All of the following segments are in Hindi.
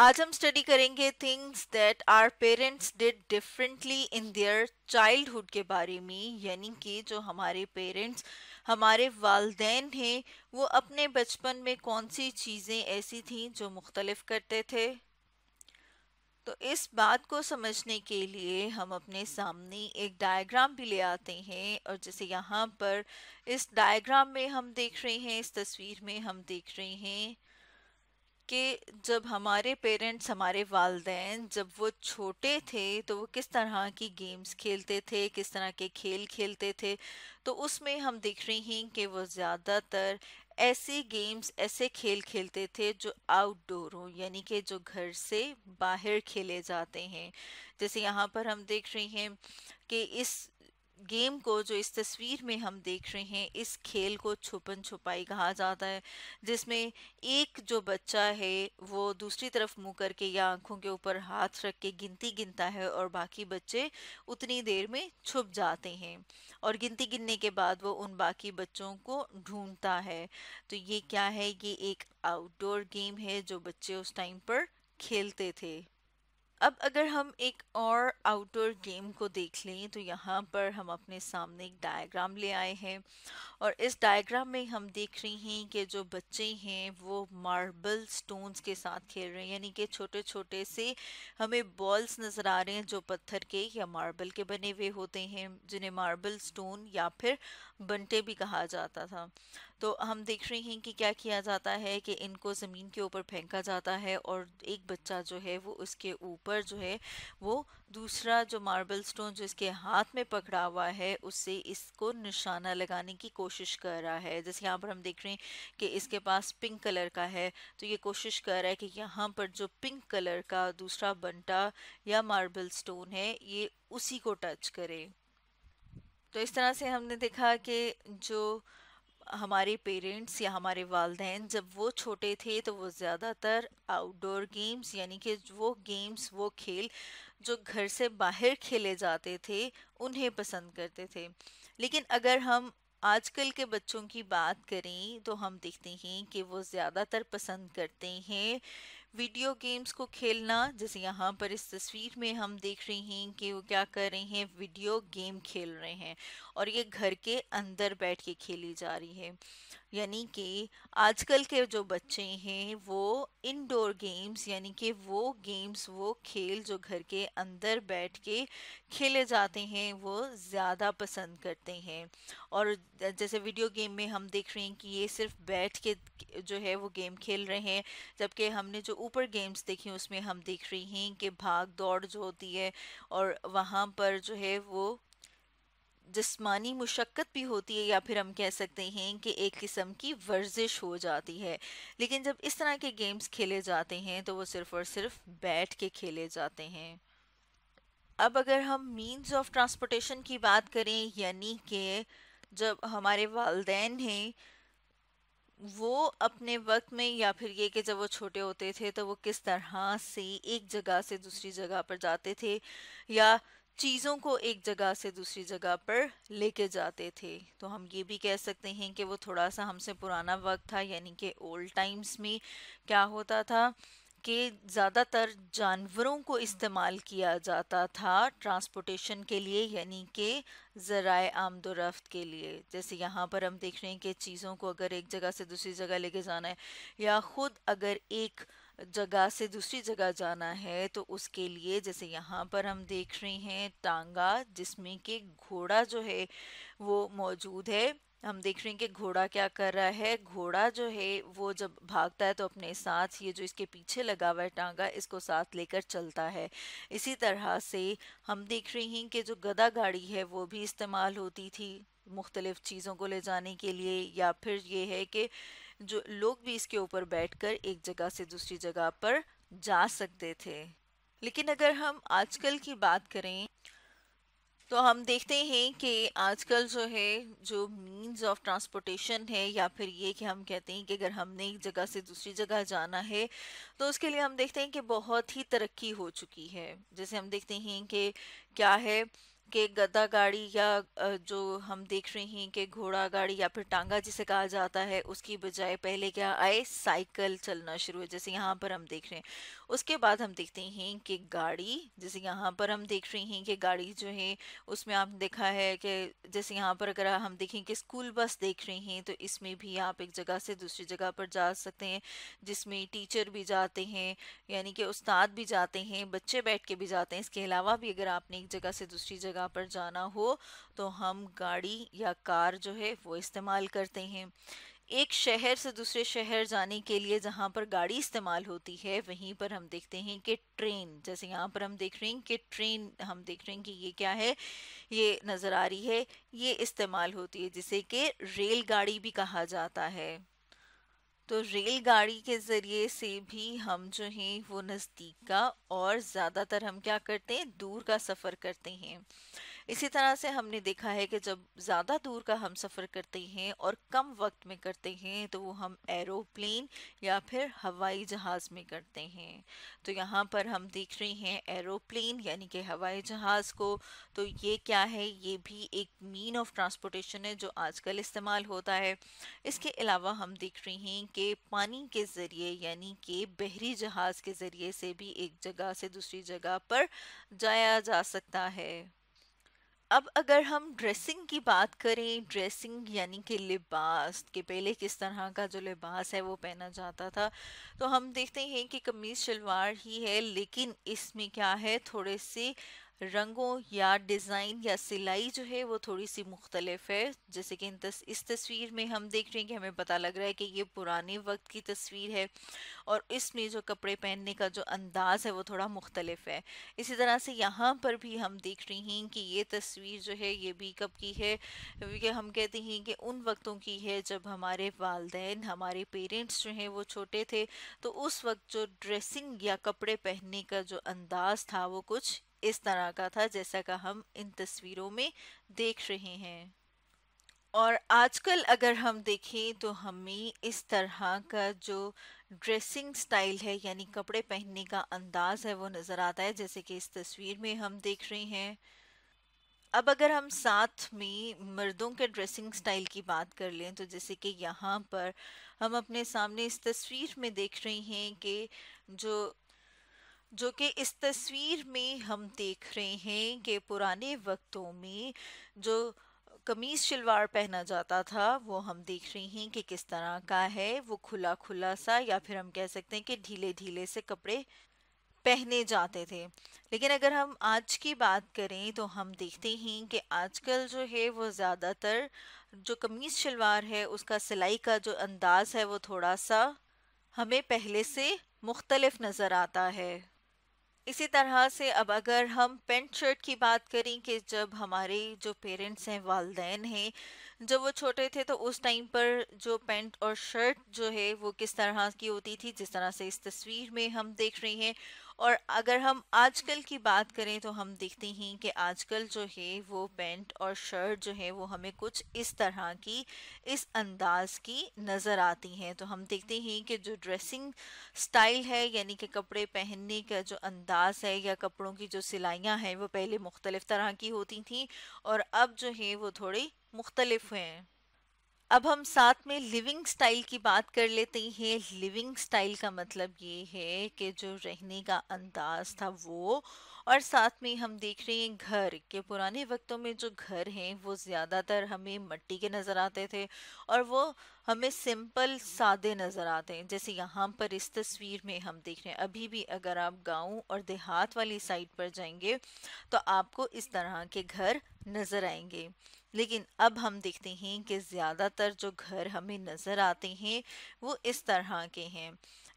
आज हम स्टडी करेंगे things that our parents did differently in their childhood के बारे में यानी कि जो हमारे पेरेंट्स हमारे वालदेन हैं वो अपने बचपन में कौन सी चीज़ें ऐसी थीं जो मुख्तलिफ करते थे तो इस बात को समझने के लिए हम अपने सामने एक डायग्राम भी ले आते हैं और जैसे यहाँ पर इस डायग्राम में हम देख रहे हैं इस तस्वीर में हम देख रहे हैं कि जब हमारे पेरेंट्स हमारे वालदेन जब वो छोटे थे तो वो किस तरह की गेम्स खेलते थे किस तरह के खेल खेलते थे तो उसमें हम देख रहे हैं कि वो ज़्यादातर ऐसे गेम्स ऐसे खेल खेलते थे जो आउटडोर हों यानी कि जो घर से बाहर खेले जाते हैं जैसे यहाँ पर हम देख रहे हैं कि इस गेम को जो इस तस्वीर में हम देख रहे हैं इस खेल को छुपन छुपाई कहा जाता है जिसमें एक जो बच्चा है वो दूसरी तरफ मुंह करके या आंखों के ऊपर हाथ रख के गिनती गिनता है और बाकी बच्चे उतनी देर में छुप जाते हैं और गिनती गिनने के बाद वो उन बाकी बच्चों को ढूंढता है तो ये क्या है ये एक आउटडोर गेम है जो बच्चे उस टाइम पर खेलते थे अब अगर हम एक और आउटडोर गेम को देख लें तो यहाँ पर हम अपने सामने एक डायग्राम ले आए हैं और इस डायग्राम में हम देख रहे हैं कि जो बच्चे हैं वो मार्बल स्टोन्स के साथ खेल रहे हैं यानी कि छोटे छोटे से हमें बॉल्स नज़र आ रहे हैं जो पत्थर के या मार्बल के बने हुए होते हैं जिन्हें मार्बल स्टोन या फिर बंटे भी कहा जाता था तो हम देख रहे हैं कि क्या किया जाता है कि इनको ज़मीन के ऊपर फेंका जाता है और एक बच्चा जो है वो उसके ऊपर जो है वो दूसरा जो मार्बल स्टोन जो इसके हाथ में पकड़ा हुआ है उससे इसको निशाना लगाने की कोशिश कर रहा है जैसे यहाँ पर हम देख रहे हैं कि इसके पास पिंक कलर का है तो ये कोशिश कर रहा है कि यहाँ पर जो पिंक कलर का दूसरा बंटा या मार्बल स्टोन है ये उसी को टच करे तो इस तरह से हमने देखा कि जो हमारे पेरेंट्स या हमारे वालदेन जब वो छोटे थे तो वो ज़्यादातर आउटडोर गेम्स यानी कि वो गेम्स वो खेल जो घर से बाहर खेले जाते थे उन्हें पसंद करते थे लेकिन अगर हम आजकल के बच्चों की बात करें तो हम देखते हैं कि वो ज़्यादातर पसंद करते हैं वीडियो गेम्स को खेलना जैसे यहाँ पर इस तस्वीर में हम देख रहे हैं कि वो क्या कर रहे हैं वीडियो गेम खेल रहे हैं और ये घर के अंदर बैठ के खेली जा रही है यानी कि आजकल के जो बच्चे हैं वो इनडोर गेम्स यानी कि वो गेम्स वो खेल जो घर के अंदर बैठ के खेले जाते हैं वो ज़्यादा पसंद करते हैं और जैसे वीडियो गेम में हम देख रहे हैं कि ये सिर्फ बैठ के जो है वो गेम खेल रहे हैं जबकि हमने जो ऊपर गेम्स देखी उसमें हम देख रहे हैं कि भाग दौड़ जो होती है और वहाँ पर जो है वो जिसमानी मुशक्क़त भी होती है या फिर हम कह सकते हैं कि एक किस्म की वर्जिश हो जाती है लेकिन जब इस तरह के गेम्स खेले जाते हैं तो वो सिर्फ़ और सिर्फ बैठ के खेले जाते हैं अब अगर हम मीन्स ऑफ ट्रांसपोर्टेशन की बात करें यानी कि जब हमारे वालदेन हैं वो अपने वक्त में या फिर ये कि जब वो छोटे होते थे तो वो किस तरह से एक जगह से दूसरी जगह पर जाते थे या चीज़ों को एक जगह से दूसरी जगह पर लेके जाते थे तो हम ये भी कह सकते हैं कि वो थोड़ा सा हमसे पुराना वक्त था यानी कि ओल्ड टाइम्स में क्या होता था कि ज़्यादातर जानवरों को इस्तेमाल किया जाता था ट्रांसपोर्टेशन के लिए यानी कि जरा आमदोरफ्त के लिए जैसे यहाँ पर हम देख रहे हैं कि चीज़ों को अगर एक जगह से दूसरी जगह लेके जाना है या ख़ुद अगर एक जगह से दूसरी जगह जाना है तो उसके लिए जैसे यहाँ पर हम देख रहे हैं टांगा जिसमें कि घोड़ा जो है वो मौजूद है हम देख रहे हैं कि घोड़ा क्या कर रहा है घोड़ा जो है वो जब भागता है तो अपने साथ ये जो इसके पीछे लगा हुआ है टांगा इसको साथ लेकर चलता है इसी तरह से हम देख रहे हैं कि जो गदा गाड़ी है वो भी इस्तेमाल होती थी मुख्तलिफ़ चीज़ों को ले जाने के लिए या फिर ये है कि जो लोग भी इसके ऊपर बैठकर एक जगह से दूसरी जगह पर जा सकते थे लेकिन अगर हम आजकल की बात करें तो हम देखते हैं कि आजकल जो है जो मीन्स ऑफ ट्रांसपोर्टेशन है या फिर ये कि हम कहते हैं कि अगर हमने एक जगह से दूसरी जगह जाना है तो उसके लिए हम देखते हैं कि बहुत ही तरक्की हो चुकी है जैसे हम देखते हैं कि क्या है कि गदा गाड़ी या जो हम देख रहे हैं कि घोड़ा गाड़ी या फिर टांगा जिसे कहा जाता है उसकी बजाय पहले क्या आए साइकिल चलना शुरू है जैसे यहाँ पर हम देख रहे हैं उसके बाद हम देखते हैं कि गाड़ी जैसे यहाँ पर हम देख रहे हैं कि गाड़ी जो है उसमें आप देखा है कि जैसे यहाँ पर अगर हम देखें कि स्कूल बस देख रहे हैं तो इसमें भी आप एक जगह से दूसरी जगह पर जा सकते हैं जिसमें टीचर भी जाते हैं यानी कि उस्ताद भी जाते हैं बच्चे बैठ के भी जाते हैं इसके अलावा भी अगर आपने एक जगह से दूसरी जगह पर जाना हो तो हम गाड़ी या कार जो है वो इस्तेमाल करते हैं एक शहर से दूसरे शहर जाने के लिए जहाँ पर गाड़ी इस्तेमाल होती है वहीं पर हम देखते हैं कि ट्रेन जैसे यहाँ पर हम देख रहे हैं कि ट्रेन हम देख रहे हैं कि ये क्या है ये नज़र आ रही है ये इस्तेमाल होती है जिसे कि रेलगाड़ी भी कहा जाता है तो रेलगाड़ी के ज़रिए से भी हम जो हैं वो नज़दीक का और ज़्यादातर हम क्या करते हैं दूर का सफ़र करते हैं इसी तरह से हमने देखा है कि जब ज़्यादा दूर का हम सफ़र करते हैं और कम वक्त में करते हैं तो वो हम एरोप्लेन या फिर हवाई जहाज़ में करते हैं तो यहाँ पर हम देख रहे हैं एरोप्लेन यानी कि हवाई जहाज़ को तो ये क्या है ये भी एक मीन ऑफ ट्रांसपोर्टेशन है जो आजकल इस्तेमाल होता है इसके अलावा हम देख रहे हैं कि पानी के ज़रिए यानी कि बहरी जहाज़ के ज़रिए से भी एक जगह से दूसरी जगह पर जाया जा सकता है अब अगर हम ड्रेसिंग की बात करें ड्रेसिंग यानी कि लिबास के पहले किस तरह का जो लिबास है वो पहना जाता था तो हम देखते हैं कि कमीज़ शलवार ही है लेकिन इसमें क्या है थोड़े से रंगों या डिज़ाइन या सिलाई जो है वो थोड़ी सी मुख्तलिफ है जैसे कि तस, इस तस्वीर में हम देख रहे हैं कि हमें पता लग रहा है कि ये पुराने वक्त की तस्वीर है और इसमें जो कपड़े पहनने का जो अंदाज़ है वो थोड़ा मुख्तलिफ है इसी तरह से यहाँ पर भी हम देख रहे हैं कि ये तस्वीर जो है ये भी कब की है ये हम कहते हैं कि उन वक्तों की है जब हमारे वालदेन हमारे पेरेंट्स जो हैं वो छोटे थे तो उस वक्त जो ड्रेसिंग या कपड़े पहनने का जो अंदाज़ था वो कुछ इस तरह का था जैसा का हम इन तस्वीरों में देख रहे हैं और आजकल अगर हम देखें तो हमें इस तरह का जो ड्रेसिंग स्टाइल है यानी कपड़े पहनने का अंदाज है वो नज़र आता है जैसे कि इस तस्वीर में हम देख रहे हैं अब अगर हम साथ में मर्दों के ड्रेसिंग स्टाइल की बात कर लें तो जैसे कि यहाँ पर हम अपने सामने इस तस्वीर में देख रहे हैं कि जो जो कि इस तस्वीर में हम देख रहे हैं कि पुराने वक्तों में जो कमीज शलवार पहना जाता था वो हम देख रहे हैं कि किस तरह का है वो खुला खुला सा या फिर हम कह सकते हैं कि ढीले ढीले से कपड़े पहने जाते थे लेकिन अगर हम आज की बात करें तो हम देखते हैं कि आजकल जो है वो ज़्यादातर जो कमीज़ शलवार है उसका सिलाई का जो अंदाज़ है वो थोड़ा सा हमें पहले से मुख्तलफ नज़र आता है इसी तरह से अब अगर हम पेंट शर्ट की बात करें कि जब हमारे जो पेरेंट्स हैं वालदेन हैं जब वो छोटे थे तो उस टाइम पर जो पेंट और शर्ट जो है वो किस तरह की होती थी जिस तरह से इस तस्वीर में हम देख रहे हैं और अगर हम आजकल की बात करें तो हम देखते हैं कि आजकल जो है वो पेंट और शर्ट जो है वो हमें कुछ इस तरह की इस अंदाज की नज़र आती हैं तो हम देखते हैं कि जो ड्रेसिंग स्टाइल है यानी कि कपड़े पहनने का जो अंदाज है या कपड़ों की जो सिलाइयाँ हैं वो पहले मुख्तलिफ़ तरह की होती थी और अब जो है वो थोड़ी मुख्तलिफ हैं अब हम साथ में लिविंग स्टाइल की बात कर लेते हैं लिविंग स्टाइल का मतलब ये है कि जो रहने का अंदाज था वो और साथ में हम देख रहे हैं घर के पुराने वक्तों में जो घर हैं वो ज़्यादातर हमें मट्टी के नज़र आते थे और वो हमें सिंपल सादे नज़र आते हैं जैसे यहाँ पर इस तस्वीर में हम देख रहे हैं अभी भी अगर आप गांव और देहात वाली साइड पर जाएंगे तो आपको इस तरह के घर नज़र आएंगे लेकिन अब हम देखते हैं कि ज़्यादातर जो घर हमें नज़र आते हैं वो इस तरह के हैं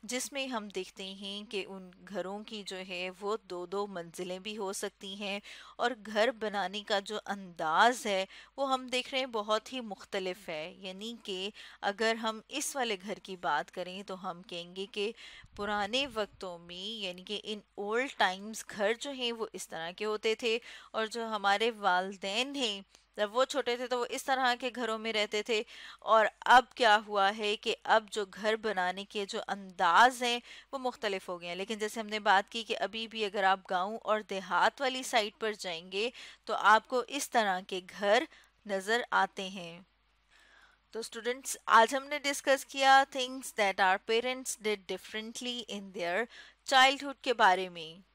जिसमें हम देखते हैं कि उन घरों की जो है वो दो दो मंजिलें भी हो सकती हैं और घर बनाने का जो अंदाज़ है वो हम देख रहे हैं बहुत ही मुख्तलफ है यानी कि अगर हम इस वाले घर की बात करें तो हम कहेंगे कि पुराने वक्तों में यानी कि इन ओल्ड टाइम्स घर जो हैं वो इस तरह के होते थे और जो हमारे वालदेन हैं जब वो छोटे थे तो वो इस तरह के घरों में रहते थे और अब क्या हुआ है कि अब जो घर बनाने के जो अंदाज हैं वो मुख्तलिफ हो गए हैं लेकिन जैसे हमने बात की कि अभी भी अगर आप गांव और देहात वाली साइड पर जाएंगे तो आपको इस तरह के घर नज़र आते हैं तो स्टूडेंट्स आज हमने डिस्कस किया things that our parents did differently in their childhood के बारे में